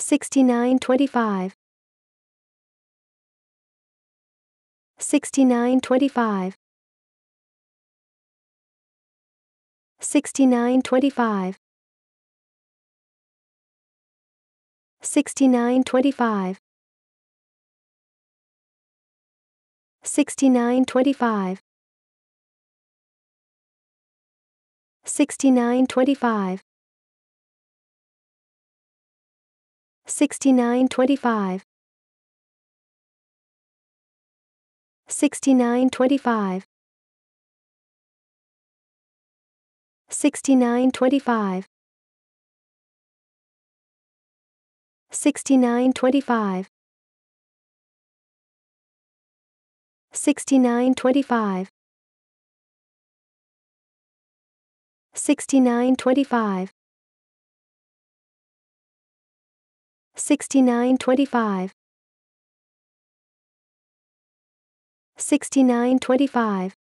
6925 6925 6925 6925 6925 6925 6925 6925 6925 6925 6925 6925 6925 6925